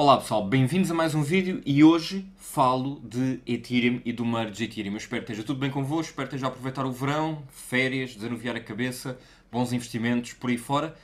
Olá pessoal, bem-vindos a mais um vídeo e hoje falo de Ethereum e do merge Ethereum. Eu espero que esteja tudo bem convosco, espero que esteja a aproveitar o verão, férias, desanuviar a cabeça, bons investimentos por aí fora.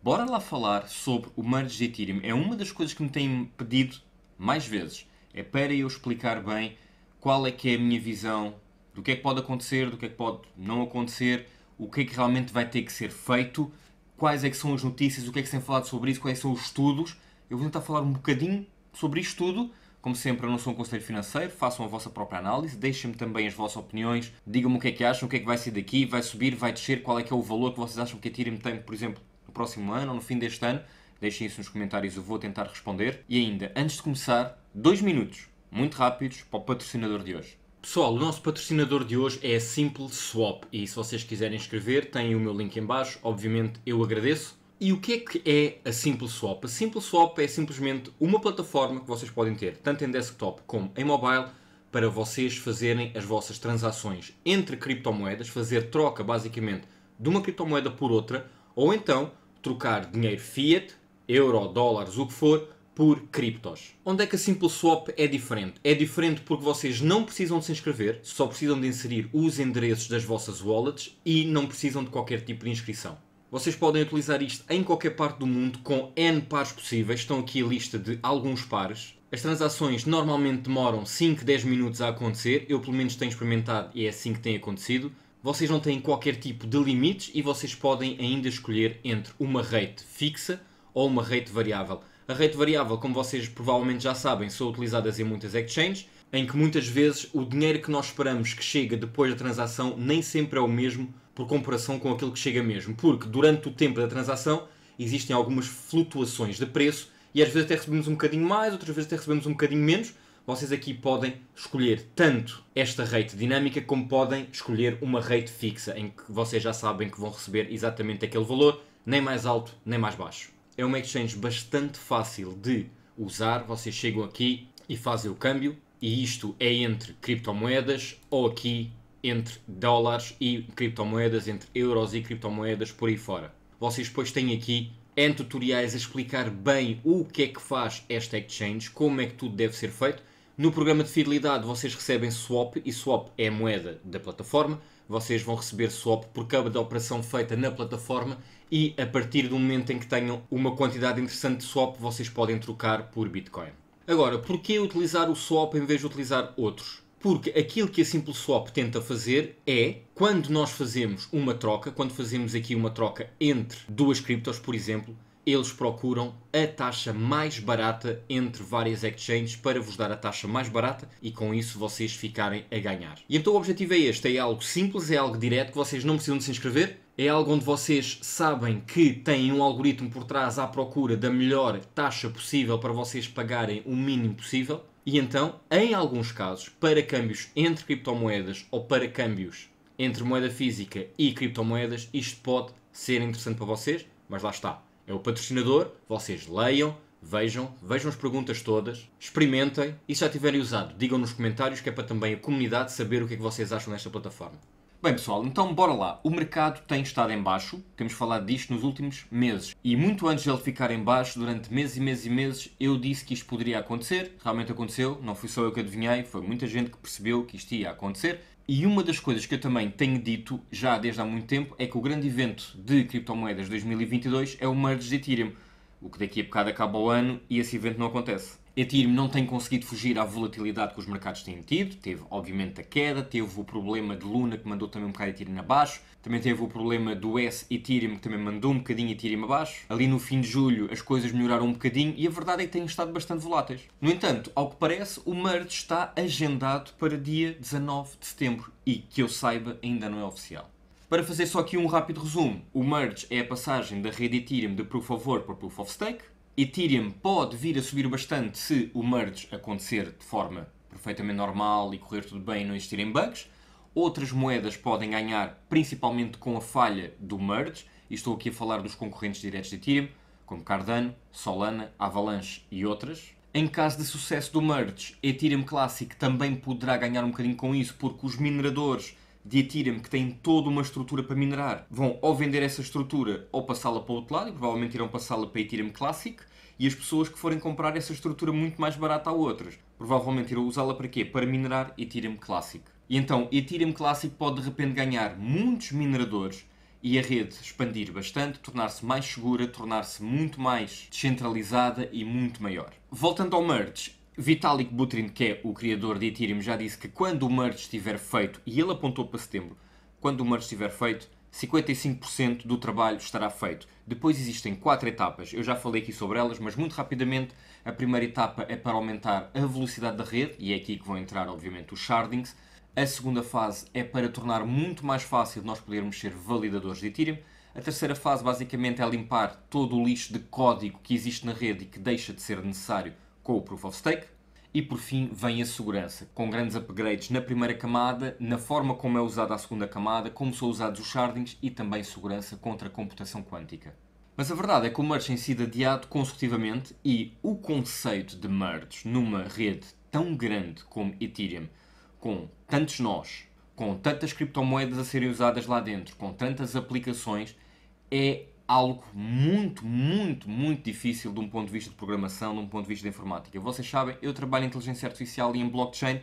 Bora lá falar sobre o merge Ethereum. É uma das coisas que me têm pedido mais vezes. É para eu explicar bem qual é que é a minha visão, do que é que pode acontecer, do que é que pode não acontecer, o que é que realmente vai ter que ser feito, quais é que são as notícias, o que é que se tem falado sobre isso, quais são os estudos eu vou tentar falar um bocadinho sobre isto tudo. Como sempre, eu não sou um conselho financeiro, façam a vossa própria análise, deixem-me também as vossas opiniões, digam-me o que é que acham, o que é que vai ser daqui, vai subir, vai descer, qual é que é o valor que vocês acham que a Ethereum tem, por exemplo, no próximo ano ou no fim deste ano. Deixem isso nos comentários, eu vou tentar responder. E ainda, antes de começar, dois minutos, muito rápidos, para o patrocinador de hoje. Pessoal, o nosso patrocinador de hoje é a Simple Swap e se vocês quiserem escrever, têm o meu link em baixo. Obviamente eu agradeço. E o que é que é a Simple Swap? A Simple Swap é simplesmente uma plataforma que vocês podem ter, tanto em desktop como em mobile, para vocês fazerem as vossas transações entre criptomoedas, fazer troca basicamente de uma criptomoeda por outra, ou então trocar dinheiro fiat, euro, dólares, o que for, por criptos. Onde é que a Simple Swap é diferente? É diferente porque vocês não precisam de se inscrever, só precisam de inserir os endereços das vossas wallets e não precisam de qualquer tipo de inscrição. Vocês podem utilizar isto em qualquer parte do mundo com N pares possíveis. Estão aqui a lista de alguns pares. As transações normalmente demoram 5, 10 minutos a acontecer. Eu, pelo menos, tenho experimentado e é assim que tem acontecido. Vocês não têm qualquer tipo de limites e vocês podem ainda escolher entre uma rate fixa ou uma rate variável. A rate variável, como vocês provavelmente já sabem, são utilizadas em muitas exchanges, em que muitas vezes o dinheiro que nós esperamos que chega depois da transação nem sempre é o mesmo por comparação com aquilo que chega mesmo, porque durante o tempo da transação existem algumas flutuações de preço e às vezes até recebemos um bocadinho mais, outras vezes até recebemos um bocadinho menos. Vocês aqui podem escolher tanto esta rate dinâmica como podem escolher uma rate fixa, em que vocês já sabem que vão receber exatamente aquele valor, nem mais alto nem mais baixo. É uma exchange bastante fácil de usar, vocês chegam aqui e fazem o câmbio, e isto é entre criptomoedas ou aqui entre dólares e criptomoedas, entre euros e criptomoedas, por aí fora. Vocês depois têm aqui em tutoriais a explicar bem o que é que faz esta exchange, como é que tudo deve ser feito. No programa de fidelidade vocês recebem swap e swap é a moeda da plataforma. Vocês vão receber swap por da operação feita na plataforma e a partir do momento em que tenham uma quantidade interessante de swap vocês podem trocar por Bitcoin. Agora, por que utilizar o swap em vez de utilizar outros? Porque aquilo que a Simple Swap tenta fazer é, quando nós fazemos uma troca, quando fazemos aqui uma troca entre duas criptos, por exemplo, eles procuram a taxa mais barata entre várias exchanges para vos dar a taxa mais barata e com isso vocês ficarem a ganhar. E então o objetivo é este, é algo simples, é algo direto que vocês não precisam de se inscrever, é algo onde vocês sabem que têm um algoritmo por trás à procura da melhor taxa possível para vocês pagarem o mínimo possível e então, em alguns casos, para câmbios entre criptomoedas ou para câmbios entre moeda física e criptomoedas, isto pode ser interessante para vocês, mas lá está. É o patrocinador, vocês leiam, vejam, vejam as perguntas todas, experimentem e se já tiverem usado, digam nos comentários que é para também a comunidade saber o que é que vocês acham desta plataforma. Bem pessoal, então bora lá. O mercado tem estado em baixo, temos falado disto nos últimos meses. E muito antes dele ficar em baixo, durante meses e meses e meses, eu disse que isto poderia acontecer. Realmente aconteceu, não fui só eu que adivinhei, foi muita gente que percebeu que isto ia acontecer. E uma das coisas que eu também tenho dito já desde há muito tempo é que o grande evento de criptomoedas 2022 é o merge de Ethereum, o que daqui a bocado acaba o ano e esse evento não acontece. Ethereum não tem conseguido fugir à volatilidade que os mercados têm tido. Teve, obviamente, a queda, teve o problema de Luna, que mandou também um bocado de Ethereum abaixo. Também teve o problema do S Ethereum, que também mandou um bocadinho Ethereum abaixo. Ali no fim de julho as coisas melhoraram um bocadinho e a verdade é que têm estado bastante voláteis. No entanto, ao que parece, o merge está agendado para dia 19 de setembro e, que eu saiba, ainda não é oficial. Para fazer só aqui um rápido resumo, o merge é a passagem da rede Ethereum de Proof of Work para Proof of Stake. Ethereum pode vir a subir bastante se o merge acontecer de forma perfeitamente normal e correr tudo bem e não existirem bugs. Outras moedas podem ganhar, principalmente com a falha do merge, e estou aqui a falar dos concorrentes diretos de Ethereum, como Cardano, Solana, Avalanche e outras. Em caso de sucesso do merge, Ethereum Classic também poderá ganhar um bocadinho com isso, porque os mineradores de Ethereum que têm toda uma estrutura para minerar vão ou vender essa estrutura ou passá-la para o outro lado, e provavelmente irão passá-la para Ethereum Classic, e as pessoas que forem comprar essa estrutura muito mais barata a outras, provavelmente irão usá-la para quê? Para minerar Ethereum Classic. E então Ethereum Classic pode de repente ganhar muitos mineradores e a rede expandir bastante, tornar-se mais segura, tornar-se muito mais descentralizada e muito maior. Voltando ao merge, Vitalik Buterin, que é o criador de Ethereum, já disse que quando o merge estiver feito, e ele apontou para setembro, quando o merge estiver feito, 55% do trabalho estará feito. Depois existem quatro etapas, eu já falei aqui sobre elas, mas muito rapidamente, a primeira etapa é para aumentar a velocidade da rede, e é aqui que vão entrar, obviamente, os shardings. A segunda fase é para tornar muito mais fácil nós podermos ser validadores de Ethereum. A terceira fase, basicamente, é limpar todo o lixo de código que existe na rede e que deixa de ser necessário com o Proof of Stake. E por fim vem a segurança, com grandes upgrades na primeira camada, na forma como é usada a segunda camada, como são usados os shardings e também segurança contra a computação quântica. Mas a verdade é que o merge tem sido adiado consecutivamente e o conceito de merge numa rede tão grande como Ethereum, com tantos nós, com tantas criptomoedas a serem usadas lá dentro, com tantas aplicações, é algo muito, muito, muito difícil de um ponto de vista de programação, de um ponto de vista de informática. Vocês sabem, eu trabalho em inteligência artificial e em blockchain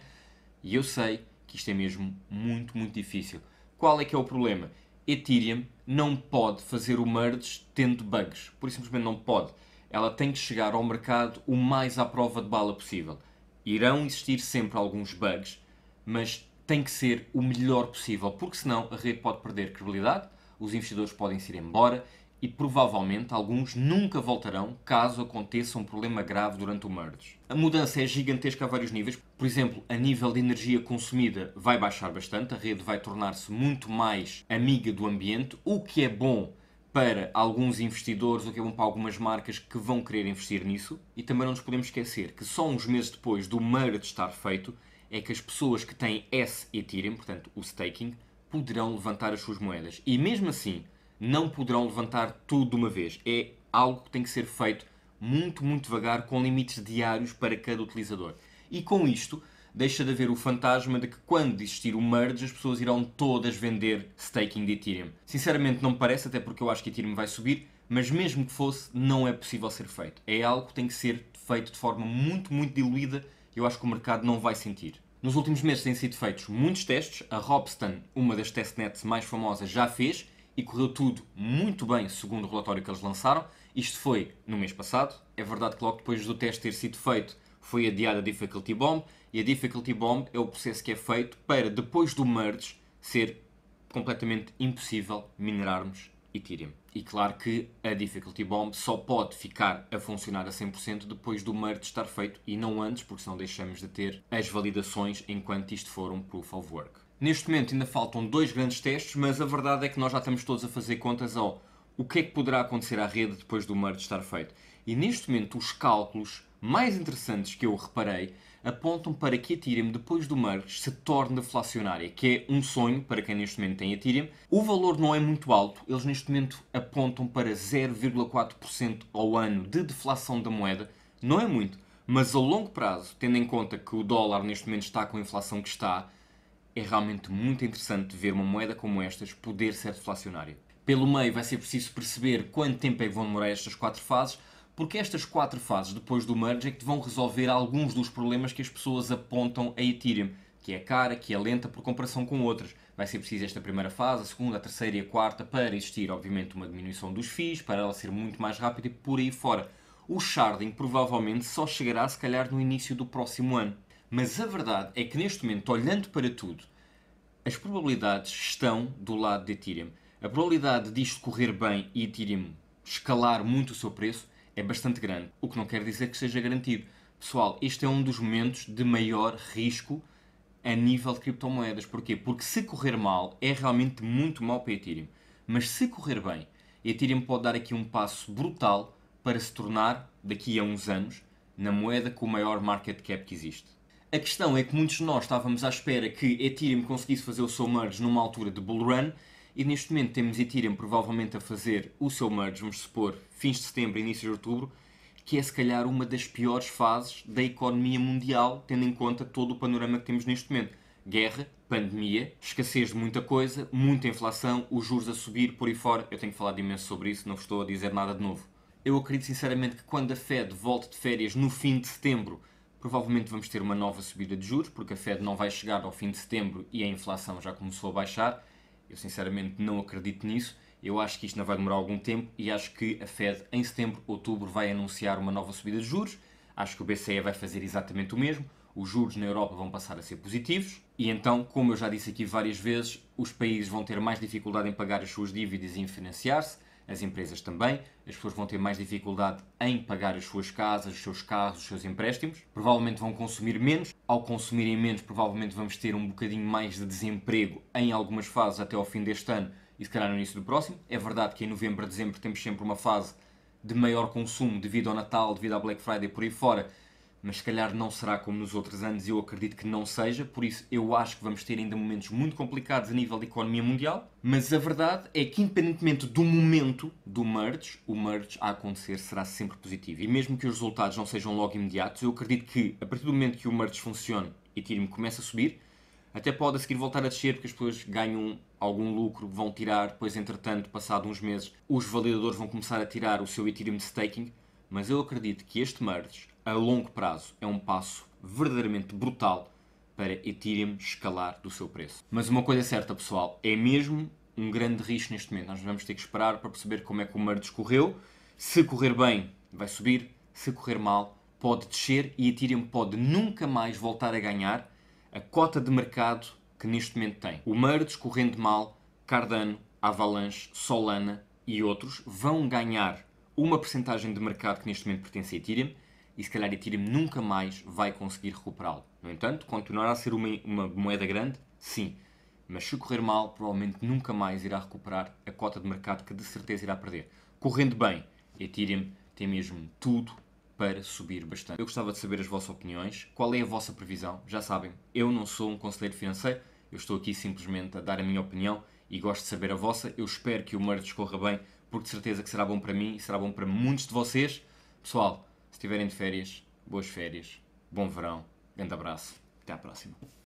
e eu sei que isto é mesmo muito, muito difícil. Qual é que é o problema? Ethereum não pode fazer o merge tendo bugs, por isso simplesmente não pode. Ela tem que chegar ao mercado o mais à prova de bala possível. Irão existir sempre alguns bugs, mas tem que ser o melhor possível, porque senão a rede pode perder credibilidade, os investidores podem se ir embora e provavelmente alguns nunca voltarão caso aconteça um problema grave durante o merge. A mudança é gigantesca a vários níveis, por exemplo, a nível de energia consumida vai baixar bastante, a rede vai tornar-se muito mais amiga do ambiente, o que é bom para alguns investidores, o que é bom para algumas marcas que vão querer investir nisso, e também não nos podemos esquecer que só uns meses depois do merge estar feito é que as pessoas que têm S Ethereum, portanto o staking, poderão levantar as suas moedas. E mesmo assim, não poderão levantar tudo de uma vez. É algo que tem que ser feito muito, muito devagar, com limites diários para cada utilizador. E com isto, deixa de haver o fantasma de que quando existir o merge, as pessoas irão todas vender staking de Ethereum. Sinceramente, não me parece, até porque eu acho que Ethereum vai subir, mas mesmo que fosse, não é possível ser feito. É algo que tem que ser feito de forma muito, muito diluída e eu acho que o mercado não vai sentir. Nos últimos meses têm sido feitos muitos testes. A Robston, uma das testnets mais famosas, já fez e correu tudo muito bem, segundo o relatório que eles lançaram. Isto foi no mês passado. É verdade que logo depois do teste ter sido feito, foi adiada a Difficulty Bomb, e a Difficulty Bomb é o processo que é feito para, depois do merge, ser completamente impossível minerarmos Ethereum. E claro que a Difficulty Bomb só pode ficar a funcionar a 100% depois do merge estar feito e não antes, porque senão deixamos de ter as validações enquanto isto for um Proof of Work. Neste momento ainda faltam dois grandes testes, mas a verdade é que nós já estamos todos a fazer contas ao o que é que poderá acontecer à rede depois do merge estar feito. E neste momento os cálculos mais interessantes que eu reparei apontam para que Ethereum, depois do merge, se torne deflacionária, que é um sonho para quem neste momento tem Ethereum. O valor não é muito alto, eles neste momento apontam para 0,4% ao ano de deflação da moeda. Não é muito, mas a longo prazo, tendo em conta que o dólar neste momento está com a inflação que está, é realmente muito interessante ver uma moeda como estas poder ser deflacionária. Pelo meio vai ser preciso perceber quanto tempo é que vão demorar estas quatro fases, porque estas quatro fases depois do merge é que vão resolver alguns dos problemas que as pessoas apontam a Ethereum, que é cara, que é lenta por comparação com outras. Vai ser preciso esta primeira fase, a segunda, a terceira e a quarta para existir, obviamente, uma diminuição dos FIIs, para ela ser muito mais rápida e por aí fora. O sharding provavelmente só chegará, se calhar, no início do próximo ano. Mas a verdade é que neste momento, olhando para tudo, as probabilidades estão do lado de Ethereum. A probabilidade disto correr bem e Ethereum escalar muito o seu preço é bastante grande, o que não quer dizer que seja garantido. Pessoal, este é um dos momentos de maior risco a nível de criptomoedas. Porquê? Porque se correr mal, é realmente muito mal para Ethereum. Mas se correr bem, Ethereum pode dar aqui um passo brutal para se tornar, daqui a uns anos, na moeda com o maior market cap que existe. A questão é que muitos de nós estávamos à espera que Ethereum conseguisse fazer o seu merge numa altura de bull run e neste momento temos Ethereum provavelmente a fazer o seu merge, vamos supor, fins de setembro, início de outubro, que é se calhar uma das piores fases da economia mundial, tendo em conta todo o panorama que temos neste momento. Guerra, pandemia, escassez de muita coisa, muita inflação, os juros a subir por aí fora. Eu tenho que falar imenso sobre isso, não vos estou a dizer nada de novo. Eu acredito sinceramente que quando a Fed volte de férias no fim de setembro, Provavelmente vamos ter uma nova subida de juros, porque a Fed não vai chegar ao fim de setembro e a inflação já começou a baixar. Eu sinceramente não acredito nisso. Eu acho que isto não vai demorar algum tempo e acho que a Fed em setembro, outubro vai anunciar uma nova subida de juros. Acho que o BCE vai fazer exatamente o mesmo. Os juros na Europa vão passar a ser positivos e então, como eu já disse aqui várias vezes, os países vão ter mais dificuldade em pagar as suas dívidas e em financiar-se as empresas também. As pessoas vão ter mais dificuldade em pagar as suas casas, os seus carros, os seus empréstimos. Provavelmente vão consumir menos. Ao consumirem menos, provavelmente vamos ter um bocadinho mais de desemprego em algumas fases até ao fim deste ano e se calhar no início do próximo. É verdade que em novembro, dezembro temos sempre uma fase de maior consumo devido ao Natal, devido à Black Friday por aí fora mas se calhar não será como nos outros anos, eu acredito que não seja, por isso eu acho que vamos ter ainda momentos muito complicados a nível da economia mundial, mas a verdade é que independentemente do momento do merge, o merge a acontecer será sempre positivo. E mesmo que os resultados não sejam logo imediatos, eu acredito que a partir do momento que o merge funcione, Ethereum começa a subir, até pode a seguir voltar a descer porque as pessoas ganham algum lucro, vão tirar, depois entretanto, passado uns meses, os validadores vão começar a tirar o seu Ethereum staking, mas eu acredito que este merge, a longo prazo, é um passo verdadeiramente brutal para Ethereum escalar do seu preço. Mas uma coisa é certa, pessoal, é mesmo um grande risco neste momento. Nós vamos ter que esperar para perceber como é que o merge correu. Se correr bem, vai subir. Se correr mal, pode descer e Ethereum pode nunca mais voltar a ganhar a cota de mercado que neste momento tem. O merge correndo mal, Cardano, Avalanche, Solana e outros vão ganhar uma percentagem de mercado que neste momento pertence a Ethereum e se calhar Ethereum nunca mais vai conseguir recuperá-lo. No entanto, continuará a ser uma, uma moeda grande, sim, mas se correr mal, provavelmente nunca mais irá recuperar a cota de mercado que de certeza irá perder. Correndo bem, Ethereum tem mesmo tudo para subir bastante. Eu gostava de saber as vossas opiniões, qual é a vossa previsão? Já sabem, eu não sou um conselheiro financeiro, eu estou aqui simplesmente a dar a minha opinião e gosto de saber a vossa. Eu espero que o merge corra bem, porque de certeza que será bom para mim e será bom para muitos de vocês. Pessoal, se estiverem de férias, boas férias, bom verão, grande abraço, até à próxima.